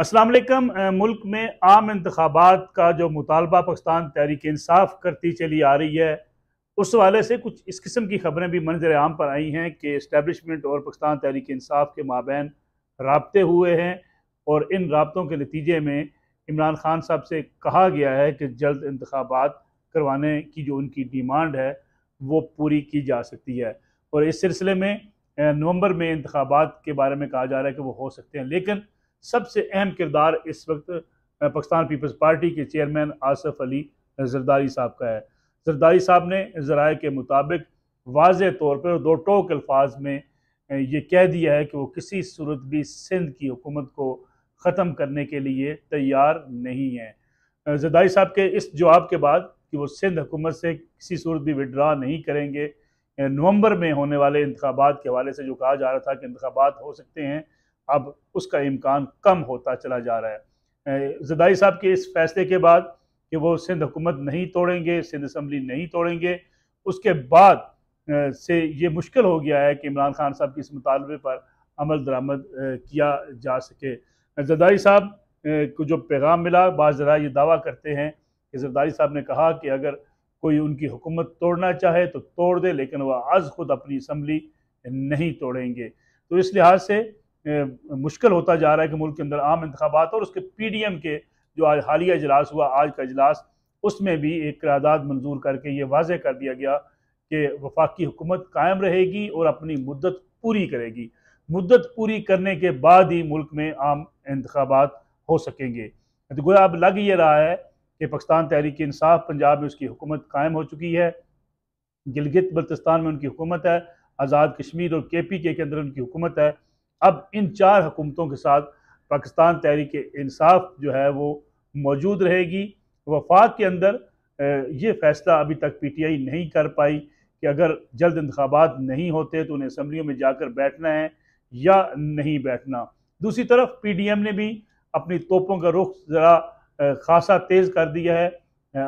असलम मुल्क में आम इंतबात का जो मुतालबा पाकिस्तान तहरीक इंसाफ करती चली आ रही है उस हवाले से कुछ इस किस्म की खबरें भी मंजर आम पर आई हैं कि इस्टेबलिशमेंट और पाकिस्तान तहरीक इंसाफ के माबेन रबते हुए हैं और इन रबतों के नतीजे में इमरान खान साहब से कहा गया है कि जल्द इंतबात करवाने की जो उनकी डिमांड है वो पूरी की जा सकती है और इस सिलसिले में नवंबर में इंतबात के बारे में कहा जा रहा है कि वो हो सकते हैं लेकिन सबसे अहम किरदार इस वक्त पाकिस्तान पीपल्स पार्टी के चेयरमैन आसफ अली जरदारी साहब का है जरदारी साहब ने जराए के मुताबिक वाज तौर पर दो टोक अल्फाज में ये कह दिया है कि वो किसी सूरत भी सिंध की हुकूमत को ख़त्म करने के लिए तैयार नहीं है जरदारी साहब के इस जवाब के बाद कि वो सिंध हुकूमत से किसी सूरत भी विड्रा नहीं करेंगे नवंबर में होने वाले इंतबात के हवाले से जो कहा जा रहा था कि इंतबात हो सकते हैं अब उसका इम्कान कम होता चला जा रहा है जदाई साहब के इस फैसले के बाद कि वो सिंध हुकूमत नहीं तोड़ेंगे सिंध असम्बली नहीं तोड़ेंगे उसके बाद से ये मुश्किल हो गया है कि इमरान खान साहब के इस मुतालबे पर अमल दरामद किया जा सके जदाई साहब को जो पैगाम मिला बाजरा ये दावा करते हैं कि जरदारी साहब ने कहा कि अगर कोई उनकी हुकूमत तोड़ना चाहे तो तोड़ दे लेकिन वह आज खुद अपनी इसम्बली नहीं तोड़ेंगे तो इस लिहाज से मुश्किल होता जा रहा है कि मुल्क के अंदर आम इंतबात और उसके पी डी एम के जो आज हालिया इजलास हुआ आज का अजलास उसमें भी एक करारदाद मंजूर करके ये वाजह कर दिया गया कि वफाकी हुकूमत कायम रहेगी और अपनी मुद्दत पूरी करेगी मुद्दत पूरी करने के बाद ही मुल्क में आम इंतबात हो सकेंगे तो गोया अब लग ये रहा है कि पाकिस्तान तहरीक इंसाफ पंजाब में उसकी हुकूमत कायम हो चुकी है गिलगित बल्तिस्तान में उनकी हुकूमत है आज़ाद कश्मीर और के पी के अंदर उनकी हुकूमत है अब इन चार हुकूमतों के साथ पाकिस्तान तहरीक इंसाफ जो है वो मौजूद रहेगी वफाक के अंदर ये फैसला अभी तक पी टी आई नहीं कर पाई कि अगर जल्द इंतबात नहीं होते तो उन्हें असम्बलियों में जाकर बैठना है या नहीं बैठना दूसरी तरफ पी डी एम ने भी अपनी तोपों का रुख ज़रा खासा तेज़ कर दिया है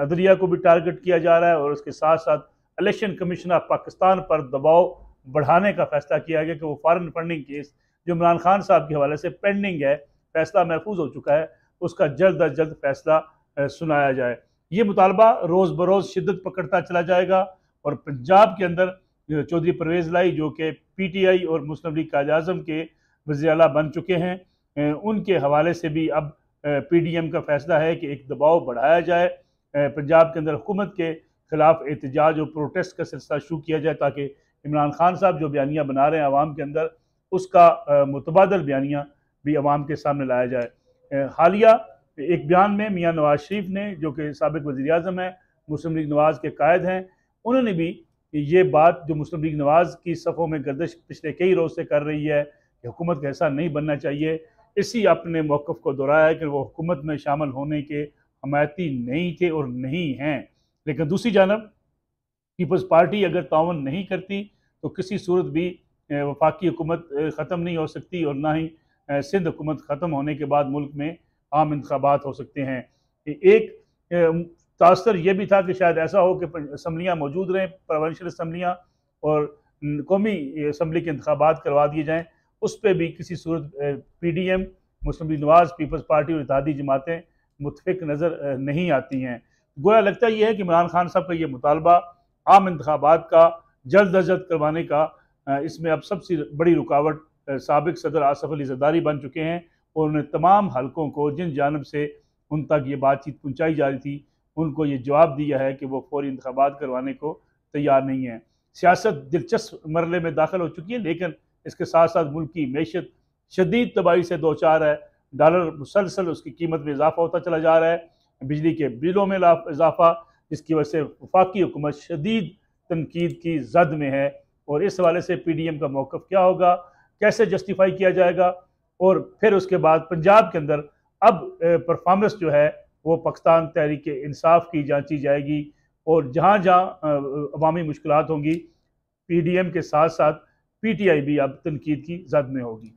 अदलिया को भी टारगेट किया जा रहा है और उसके साथ साथ इलेक्शन कमीशन ऑफ पाकिस्तान पर दबाव बढ़ाने का फैसला किया गया कि वो फॉरन फंडिंग केस जो इमरान खान साहब के हवाले से पेंडिंग है फैसला महफूज हो चुका है उसका जल्द अज जल्द फैसला सुनाया जाए ये मुतालबा रोज़ बरोज़ शिदत पकड़ता चला जाएगा और पंजाब के अंदर चौधरी परवेज लाई जो कि पी टी आई और मुस्लिम लीग काज अजम के वजी बन चुके हैं उनके हवाले से भी अब पी डी एम का फैसला है कि एक दबाव बढ़ाया जाए पंजाब के अंदर हुकूमत के खिलाफ एहतजाज और प्रोटेस्ट का सिलसिला शुरू किया जाए ताकि इमरान खान साहब जो बयानियाँ बना रहे हैं आवाम के अंदर उसका मुतबादल बयानिया भी आवाम के सामने लाया जाए हालिया एक बयान में मियाँ नवाज शरीफ ने जो कि सबक वजी अजम हैं मुस्लिम लीग नवाज के कायद हैं उन्होंने भी ये बात जो मुस्लिम लीग नवाज की सफ़ों में गर्दश पिछले कई रोज़ से कर रही है कि हुकूमत का ऐसा नहीं बनना चाहिए इसी अपने मौक़ को दोहराया है कि वो हुकूमत में शामिल होने के हमायती नहीं थे और नहीं हैं लेकिन दूसरी जानब पीपल्स पार्टी अगर तावन नहीं करती तो किसी सूरत भी वफाकी हुकूमत ख़त्म नहीं हो सकती और ना ही सिंध हुकूमत ख़त्म होने के बाद मुल्क में आम इंतबात हो सकते हैं एक तासर यह भी था कि शायद ऐसा हो कि असम्बलियाँ मौजूद रहें प्रोवेंशल असम्बलियाँ और कौमी असम्बली के इंतबात करवा दिए जाएँ उस पर भी किसी सूरत P D M Muslim Nawaz Peoples Party और इतिहादी जमातें मुतफिक नज़र नहीं आती हैं गोया लगता यह है कि इमरान खान साहब का ये मुतालबा आम इंतबात का जल्द अज जल्द करवाने का इसमें अब सबसे बड़ी रुकावट सबक सदर आसफ़ अली जरदारी बन चुके हैं और उन्होंने तमाम हलकों को जिन जानब से उन तक ये बातचीत पहुँचाई जा रही थी उनको ये जवाब दिया है कि वो फौरी इंतबात करवाने को तैयार नहीं है सियासत दिलचस्प मरले में दाखिल हो चुकी है लेकिन इसके साथ साथ मुल्क की मीशत शदीद तबाही से दो चार है डॉलर मुसलसल उसकी कीमत में इजाफा होता चला जा रहा है बिजली के बिलों में इजाफा जिसकी वजह से वफाकी हुकूमत शदीद तनकीद की जद में है और इस हवाले से पीडीएम का मौक़ क्या होगा कैसे जस्टिफाई किया जाएगा और फिर उसके बाद पंजाब के अंदर अब परफॉर्मेंस जो है वो पाकिस्तान तहरीक इंसाफ की जांची जाएगी और जहाँ जहाँ अवामी मुश्किल होंगी पी डी एम के साथ साथ पी टी आई भी अब तनकीद की जद में होगी